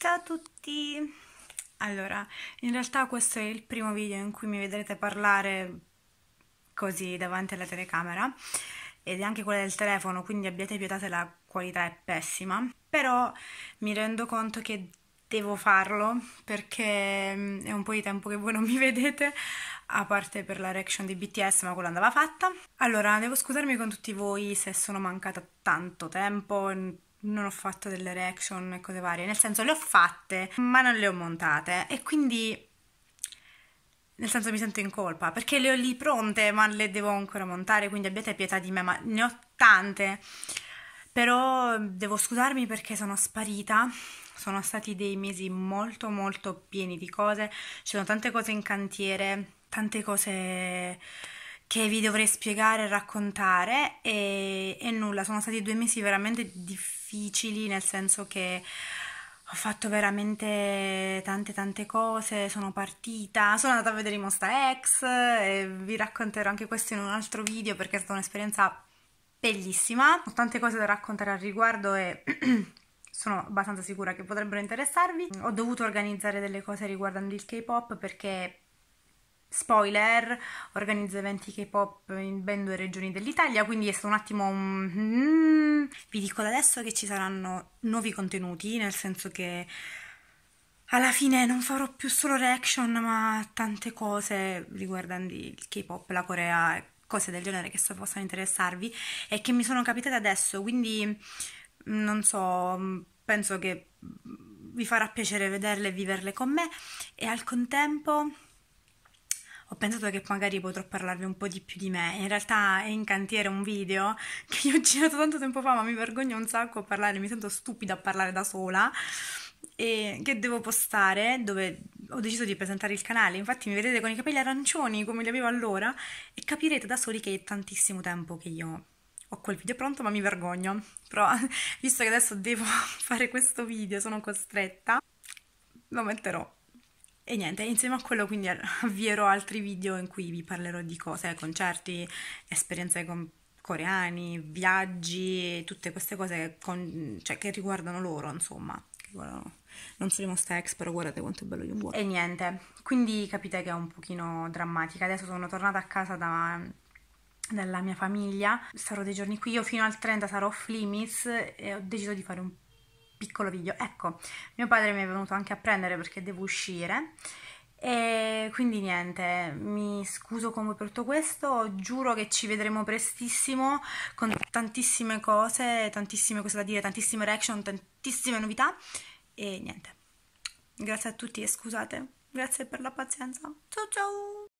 Ciao a tutti! Allora, in realtà questo è il primo video in cui mi vedrete parlare così davanti alla telecamera ed è anche quella del telefono, quindi abbiate pietate, la qualità è pessima. Però mi rendo conto che devo farlo perché mm, è un po' di tempo che voi non mi vedete a parte per la reaction di BTS ma quella andava fatta allora devo scusarmi con tutti voi se sono mancata tanto tempo non ho fatto delle reaction e cose varie, nel senso le ho fatte ma non le ho montate e quindi nel senso mi sento in colpa perché le ho lì pronte ma le devo ancora montare quindi abbiate pietà di me ma ne ho tante però devo scusarmi perché sono sparita sono stati dei mesi molto molto pieni di cose ci sono tante cose in cantiere tante cose che vi dovrei spiegare e raccontare e, e, nulla, sono stati due mesi veramente difficili nel senso che ho fatto veramente tante tante cose, sono partita, sono andata a vedere i Mosta X e vi racconterò anche questo in un altro video perché è stata un'esperienza bellissima, ho tante cose da raccontare al riguardo e sono abbastanza sicura che potrebbero interessarvi. Ho dovuto organizzare delle cose riguardando il K-pop perché Spoiler, organizza eventi K-pop in ben due regioni dell'Italia, quindi è stato un attimo un... Mm, vi dico da adesso che ci saranno nuovi contenuti, nel senso che alla fine non farò più solo reaction, ma tante cose riguardanti il K-pop, la Corea, cose del genere che so possano interessarvi e che mi sono capitate adesso, quindi mm, non so, mm, penso che vi farà piacere vederle e viverle con me e al contempo ho pensato che magari potrò parlarvi un po' di più di me. In realtà è in cantiere un video che io ho girato tanto tempo fa, ma mi vergogno un sacco a parlare, mi sento stupida a parlare da sola e che devo postare dove ho deciso di presentare il canale infatti mi vedete con i capelli arancioni come li avevo allora e capirete da soli che è tantissimo tempo che io ho quel video pronto ma mi vergogno però visto che adesso devo fare questo video sono costretta lo metterò e niente, insieme a quello quindi avvierò altri video in cui vi parlerò di cose, concerti, esperienze con coreani, viaggi, tutte queste cose con, cioè, che riguardano loro, insomma. Non sono rimasta ex, però guardate quanto è bello Yunguo. E niente, quindi capite che è un pochino drammatica. Adesso sono tornata a casa da, dalla mia famiglia, sarò dei giorni qui, io fino al 30 sarò off limits e ho deciso di fare un piccolo video. Ecco, mio padre mi è venuto anche a prendere perché devo uscire. E quindi niente, mi scuso con voi per tutto questo, giuro che ci vedremo prestissimo con tantissime cose, tantissime cose da dire, tantissime reaction, tantissime novità e niente. Grazie a tutti e scusate, grazie per la pazienza. Ciao ciao!